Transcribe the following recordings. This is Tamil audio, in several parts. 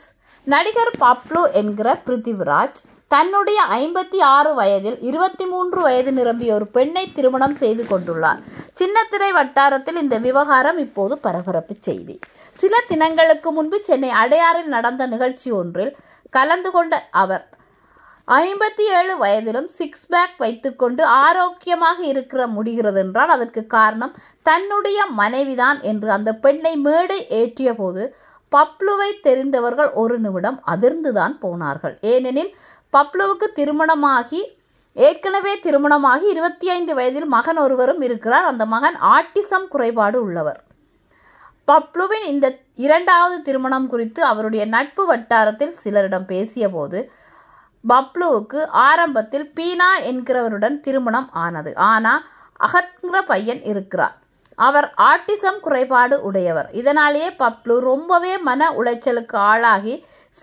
சிக்ஸ் நடிகர் பப்ளு என்கிற பிருத்திவிராஜ் தன்னுடைய ஐம்பத்தி ஆறு வயதில் இருபத்தி மூன்று வயது நிரம்பிய ஒரு பெண்ணை திருமணம் செய்து கொண்டுள்ளார் சின்னத்திரை வட்டாரத்தில் இந்த விவகாரம் இப்போது பரபரப்பு செய்தி சில தினங்களுக்கு முன்பு சென்னை அடையாறில் நடந்த நிகழ்ச்சி ஒன்றில் கலந்து கொண்ட அவர் ஐம்பத்தி ஏழு வயதிலும் சிக்ஸ் பேக் வைத்துக்கொண்டு ஆரோக்கியமாக இருக்கிற முடிகிறது என்றால் அதற்கு காரணம் தன்னுடைய மனைவிதான் என்று அந்த பெண்ணை மேடை ஏற்றிய போது பப்ளுவை தெரிந்தவர்கள் ஒரு நிமிடம் அதிர்ந்துதான் போனார்கள் ஏனெனில் பப்ளுவுக்கு திருமணமாகி ஏற்கனவே திருமணமாகி இருபத்தி ஐந்து வயதில் மகன் ஒருவரும் இருக்கிறார் அந்த மகன் ஆட்டிசம் குறைபாடு உள்ளவர் பப்ளுவின் இந்த இரண்டாவது திருமணம் குறித்து அவருடைய நட்பு வட்டாரத்தில் சிலரிடம் பேசியபோது பப்ளுவுக்கு ஆரம்பத்தில் பீனா என்கிறவருடன் திருமணம் ஆனது ஆனால் அகத்ங்கிற பையன் இருக்கிறார் அவர் ஆட்டிசம் குறைபாடு உடையவர் இதனாலேயே பப்ளு ரொம்பவே மன உளைச்சலுக்கு ஆளாகி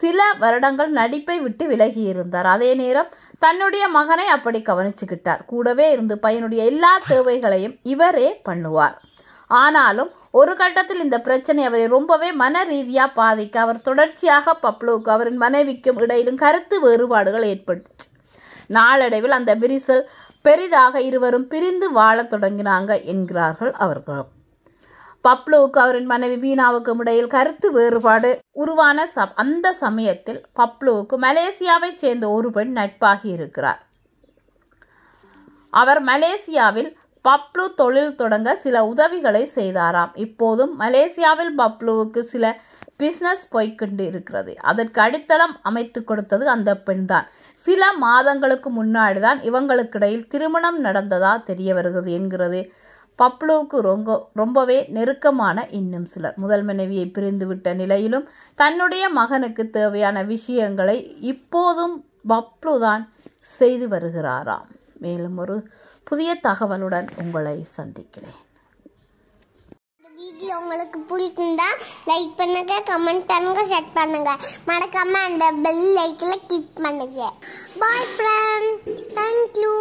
சில வருடங்கள் நடிப்பை விட்டு விலகி இருந்தார் அதே நேரம் தன்னுடைய மகனை அப்படி கவனிச்சுக்கிட்டார் கூடவே இருந்து பையனுடைய எல்லா தேவைகளையும் இவரே பண்ணுவார் ஆனாலும் ஒரு கட்டத்தில் இந்த பிரச்சனை அவரை ரொம்பவே மன ரீதியாக பாதிக்க அவர் தொடர்ச்சியாக பப்ளுவுக்கு அவரின் மனைவிக்கும் இடையிலும் கருத்து வேறுபாடுகள் ஏற்பட்டுச்சு நாளடைவில் அந்த பிரிசல் பெரிதாக இருவரும் பிரிந்து வாழத் தொடங்கினாங்க என்கிறார்கள் அவர்கள் பப்லோவுக்கு அவரின் மனைவி வீணாவுக்கும் இடையில் கருத்து வேறுபாடு உருவான சப் அந்த சமயத்தில் பப்லோவுக்கு மலேசியாவைச் சேர்ந்த ஒரு பெண் நட்பாகி இருக்கிறார் அவர் மலேசியாவில் பப்லு தொழில் தொடங்க சில உதவிகளை செய்தாராம் இப்போதும் மலேசியாவில் பப்லுவுக்கு சில பிஸ்னஸ் போய்கொண்டு இருக்கிறது அதற்கு அடித்தளம் அமைத்து கொடுத்தது அந்த பெண்தான் சில மாதங்களுக்கு முன்னாடி தான் இவங்களுக்கிடையில் திருமணம் நடந்ததா தெரிய வருகிறது என்கிறது பப்ளோவுக்கு ரொம்ப ரொம்பவே நெருக்கமான இன்னும் சிலர் முதல் மனைவியை பிரிந்துவிட்ட நிலையிலும் தன்னுடைய மகனுக்கு தேவையான விஷயங்களை இப்போதும் பப்ளு தான் செய்து வருகிறாராம் மேலும் ஒரு புதிய தகவலுடன் உங்களை சந்திக்கிறேன் உங்களுக்கு பிடிக்குந்தா லைக் பண்ணுங்க கமெண்ட் பண்ணுங்க ஷேர் பண்ணுங்க மறக்காம அந்த பெல் லைக்கில் கிளிக் பண்ணுங்க பாய் ஃப்ரெண்ட் தேங்க்யூ